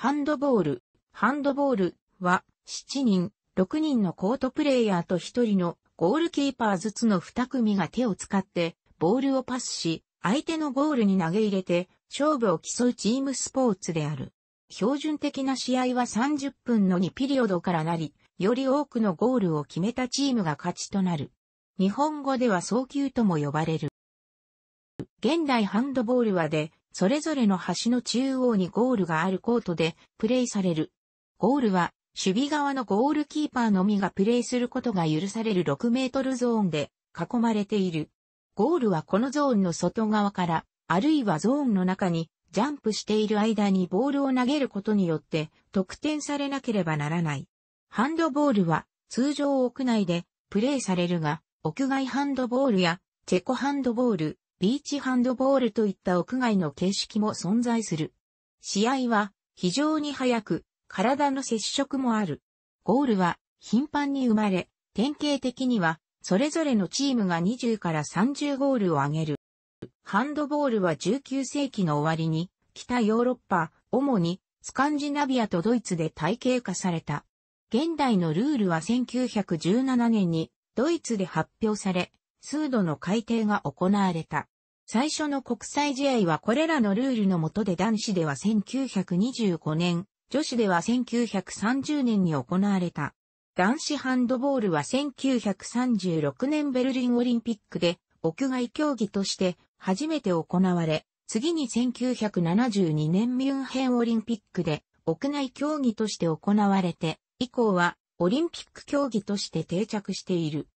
ハンドボール。ハンドボールは7人、6人のコートプレイヤーと1人のゴールキーパーずつの2組が手を使ってボールをパスし、相手のゴールに投げ入れて勝負を競うチームスポーツである。標準的な試合は30分の2ピリオドからなり、より多くのゴールを決めたチームが勝ちとなる。日本語では早球とも呼ばれる。現代ハンドボールはで、それぞれの端の中央にゴールがあるコートでプレイされる。ゴールは、守備側のゴールキーパーのみがプレイすることが許される6メートルゾーンで囲まれている。ゴールはこのゾーンの外側から、あるいはゾーンの中にジャンプしている間にボールを投げることによって得点されなければならない。ハンドボールは通常屋内でプレイされるが、屋外ハンドボールやチェコハンドボール、ビーチハンドボールといった屋外の形式も存在する。試合は非常に早く、体の接触もある。ゴールは頻繁に生まれ、典型的にはそれぞれのチームが20から30ゴールを挙げる。ハンドボールは19世紀の終わりに北ヨーロッパ、主にスカンジナビアとドイツで体系化された。現代のルールは1917年にドイツで発表され、数度の改定が行われた。最初の国際試合はこれらのルールの下で男子では1925年、女子では1930年に行われた。男子ハンドボールは1936年ベルリンオリンピックで屋外競技として初めて行われ、次に1972年ミュンヘンオリンピックで屋内競技として行われて、以降はオリンピック競技として定着している。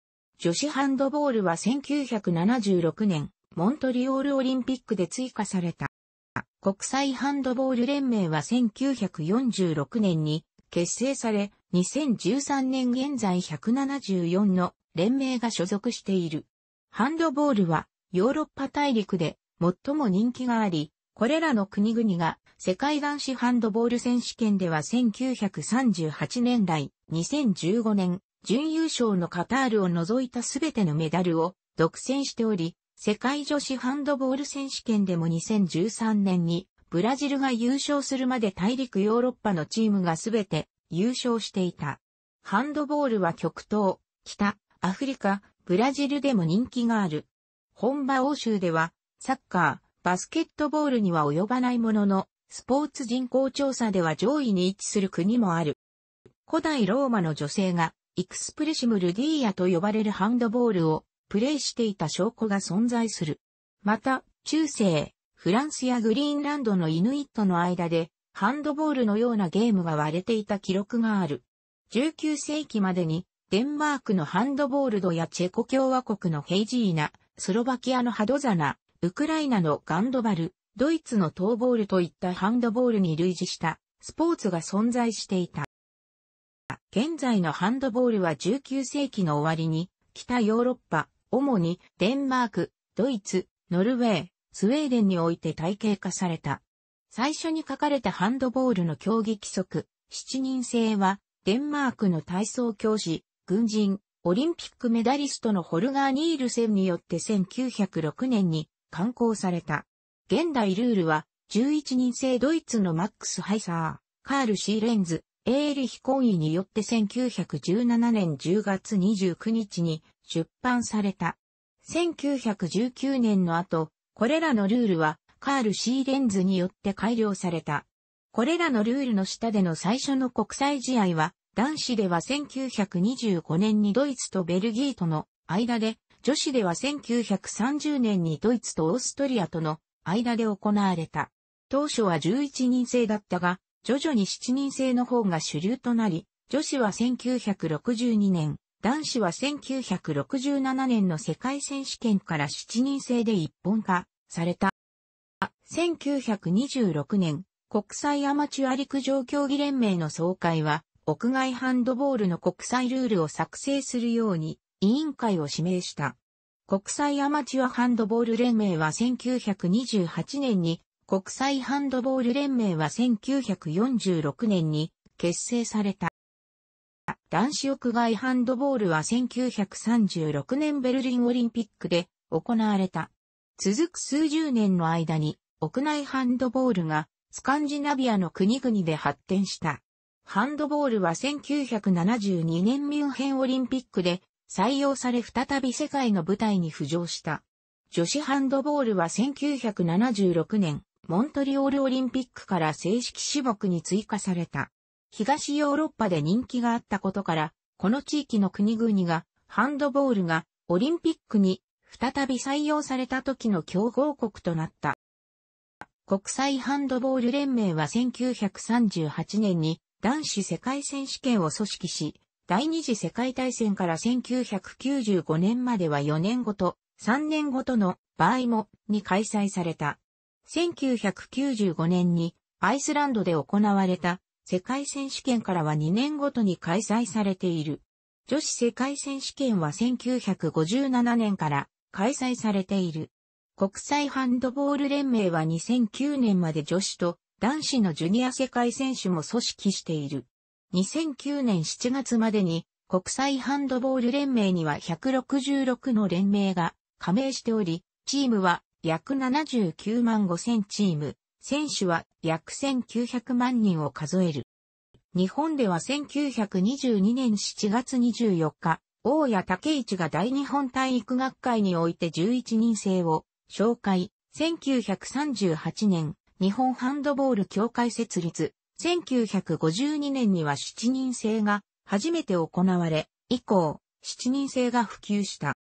女子ハンドボールは1976年、モントリオールオリンピックで追加された。国際ハンドボール連盟は1946年に結成され、2013年現在174の連盟が所属している。ハンドボールはヨーロッパ大陸で最も人気があり、これらの国々が世界男子ハンドボール選手権では1938年来、2015年、準優勝のカタールを除いたすべてのメダルを独占しており、世界女子ハンドボール選手権でも2013年にブラジルが優勝するまで大陸ヨーロッパのチームがすべて優勝していた。ハンドボールは極東、北、アフリカ、ブラジルでも人気がある。本場欧州では、サッカー、バスケットボールには及ばないものの、スポーツ人口調査では上位に位置する国もある。古代ローマの女性がエクスプレシムルディーヤと呼ばれるハンドボールをプレイしていた証拠が存在する。また、中世、フランスやグリーンランドのイヌイットの間で、ハンドボールのようなゲームが割れていた記録がある。19世紀までに、デンマークのハンドボールドやチェコ共和国のヘイジーナ、スロバキアのハドザナ、ウクライナのガンドバル、ドイツのトーボールといったハンドボールに類似したスポーツが存在していた。現在のハンドボールは19世紀の終わりに、北ヨーロッパ、主にデンマーク、ドイツ、ノルウェー、スウェーデンにおいて体系化された。最初に書かれたハンドボールの競技規則、七人制は、デンマークの体操教師、軍人、オリンピックメダリストのホルガー・ニールセンによって1906年に刊行された。現代ルールは、11人制ドイツのマックス・ハイサー、カール・シーレンズ、エーリヒ婚意によって1917年10月29日に出版された。1919年の後、これらのルールはカールシーレンズによって改良された。これらのルールの下での最初の国際試合は、男子では1925年にドイツとベルギーとの間で、女子では1930年にドイツとオーストリアとの間で行われた。当初は11人制だったが、徐々に7人制の方が主流となり、女子は1962年、男子は1967年の世界選手権から7人制で一本化された。1926年、国際アマチュア陸上競技連盟の総会は、屋外ハンドボールの国際ルールを作成するように、委員会を指名した。国際アマチュアハンドボール連盟は1928年に国際ハンドボール連盟は1946年に結成された。男子屋外ハンドボールは1936年ベルリンオリンピックで行われた。続く数十年の間に屋内ハンドボールがスカンジナビアの国々で発展した。ハンドボールは1972年ミュンヘンオリンピックで採用され再び世界の舞台に浮上した。女子ハンドボールは1976年モントリオールオリンピックから正式種目に追加された。東ヨーロッパで人気があったことから、この地域の国々が、ハンドボールがオリンピックに再び採用された時の競合国となった。国際ハンドボール連盟は1938年に男子世界選手権を組織し、第二次世界大戦から1995年までは4年ごと、3年ごとの場合もに開催された。1995年にアイスランドで行われた世界選手権からは2年ごとに開催されている。女子世界選手権は1957年から開催されている。国際ハンドボール連盟は2009年まで女子と男子のジュニア世界選手も組織している。2009年7月までに国際ハンドボール連盟には166の連盟が加盟しており、チームは約79万5千チーム、選手は約1900万人を数える。日本では1922年7月24日、大谷武一が大日本体育学会において11人制を紹介。1938年、日本ハンドボール協会設立。1952年には7人制が初めて行われ、以降、7人制が普及した。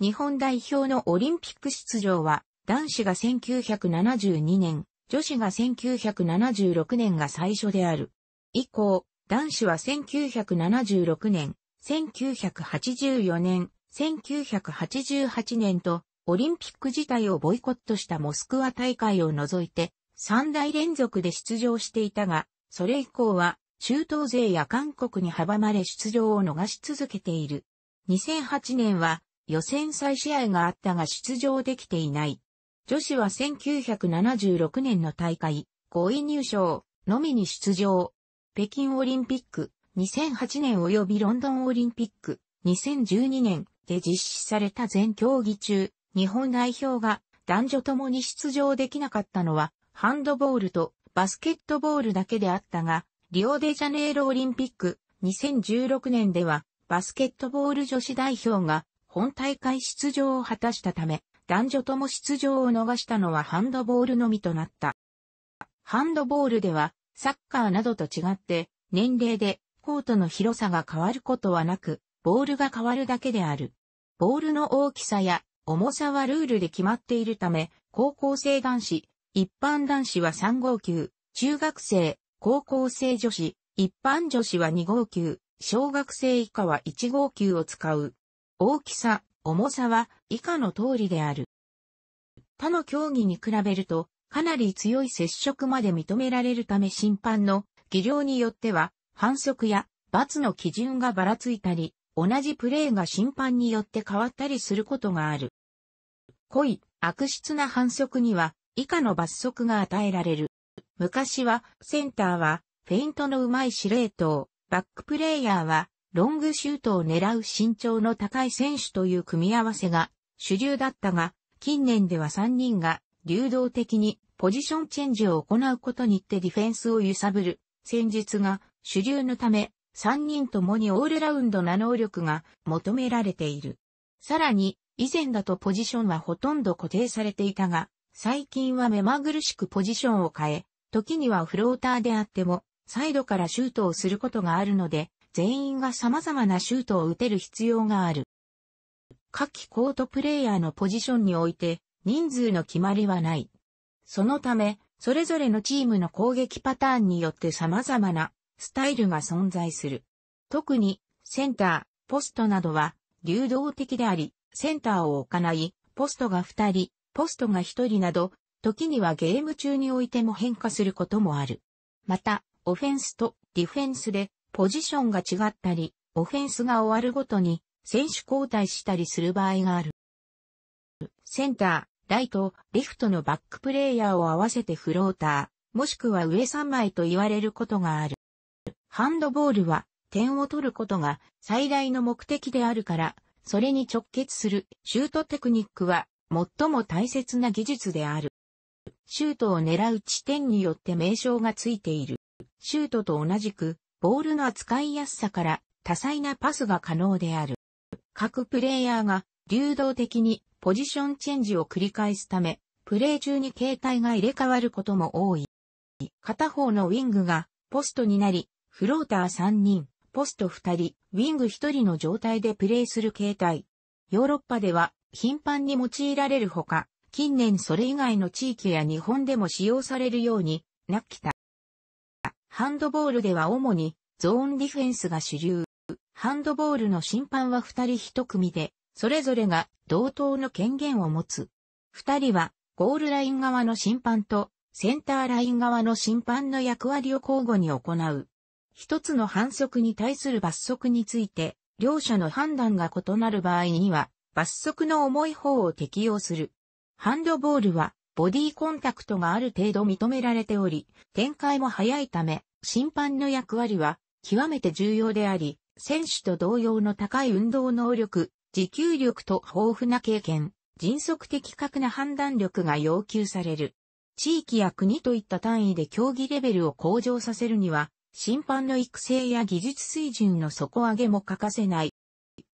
日本代表のオリンピック出場は、男子が1972年、女子が1976年が最初である。以降、男子は1976年、1984年、1988年と、オリンピック自体をボイコットしたモスクワ大会を除いて、3大連続で出場していたが、それ以降は、中東勢や韓国に阻まれ出場を逃し続けている。2008年は、予選再試合があったが出場できていない。女子は1976年の大会、5位入賞のみに出場。北京オリンピック、2008年及びロンドンオリンピック、2012年で実施された全競技中、日本代表が男女ともに出場できなかったのは、ハンドボールとバスケットボールだけであったが、リオデジャネイロオリンピック2016年では、バスケットボール女子代表が本大会出場を果たしたため、男女とも出場を逃したのはハンドボールのみとなった。ハンドボールでは、サッカーなどと違って、年齢でコートの広さが変わることはなく、ボールが変わるだけである。ボールの大きさや重さはルールで決まっているため、高校生男子、一般男子は3号級、中学生、高校生女子、一般女子は2号級、小学生以下は1号級を使う。大きさ、重さは以下の通りである。他の競技に比べると、かなり強い接触まで認められるため審判の技量によっては、反則や罰の基準がばらついたり、同じプレーが審判によって変わったりすることがある。故意、悪質な反則には、以下の罰則が与えられる。昔は、センターは、フェイントの上手い司令塔、バックプレイヤーは、ロングシュートを狙う身長の高い選手という組み合わせが主流だったが、近年では3人が流動的にポジションチェンジを行うことにってディフェンスを揺さぶる戦術が主流のため、3人ともにオールラウンドな能力が求められている。さらに、以前だとポジションはほとんど固定されていたが、最近は目まぐるしくポジションを変え、時にはフローターであっても、サイドからシュートをすることがあるので、全員が様々なシュートを打てる必要がある。各コートプレイヤーのポジションにおいて人数の決まりはない。そのため、それぞれのチームの攻撃パターンによって様々なスタイルが存在する。特にセンター、ポストなどは流動的であり、センターを置かない、ポストが2人、ポストが1人など、時にはゲーム中においても変化することもある。また、オフェンスとディフェンスでポジションが違ったり、オフェンスが終わるごとに選手交代したりする場合がある。センター、ライト、リフトのバックプレイヤーを合わせてフローター、もしくは上3枚と言われることがある。ハンドボールは点を取ることが最大の目的であるから、それに直結するシュートテクニックは最も大切な技術である。シュートを狙う地点によって名称がついている。シュートと同じくボールの扱いやすさから多彩なパスが可能である。各プレイヤーが流動的にポジションチェンジを繰り返すため、プレイ中に携帯が入れ替わることも多い。片方のウィングがポストになり、フローター3人、ポスト2人、ウィング1人の状態でプレイする形態。ヨーロッパでは頻繁に用いられるほか、近年それ以外の地域や日本でも使用されるようになってきた。ハンドボールでは主にゾーンディフェンスが主流。ハンドボールの審判は二人一組で、それぞれが同等の権限を持つ。二人はゴールライン側の審判とセンターライン側の審判の役割を交互に行う。一つの反則に対する罰則について、両者の判断が異なる場合には、罰則の重い方を適用する。ハンドボールは、ボディコンタクトがある程度認められており、展開も早いため、審判の役割は極めて重要であり、選手と同様の高い運動能力、持久力と豊富な経験、迅速的確な判断力が要求される。地域や国といった単位で競技レベルを向上させるには、審判の育成や技術水準の底上げも欠かせない。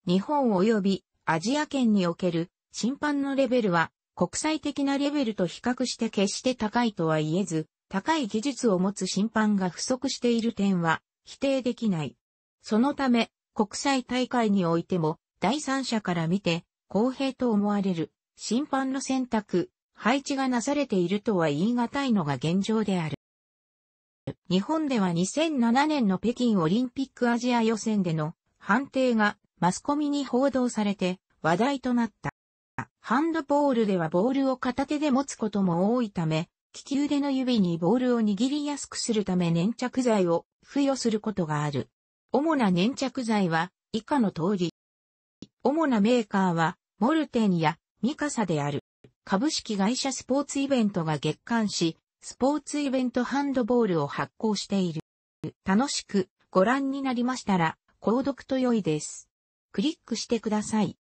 日本及びアジア圏における審判のレベルは国際的なレベルと比較して決して高いとは言えず、高い技術を持つ審判が不足している点は否定できない。そのため、国際大会においても第三者から見て公平と思われる審判の選択、配置がなされているとは言い難いのが現状である。日本では2007年の北京オリンピックアジア予選での判定がマスコミに報道されて話題となった。ハンドボールではボールを片手で持つことも多いため、利き腕の指にボールを握りやすくするため粘着剤を付与することがある。主な粘着剤は以下の通り。主なメーカーはモルテンやミカサである。株式会社スポーツイベントが月間し、スポーツイベントハンドボールを発行している。楽しくご覧になりましたら、購読と良いです。クリックしてください。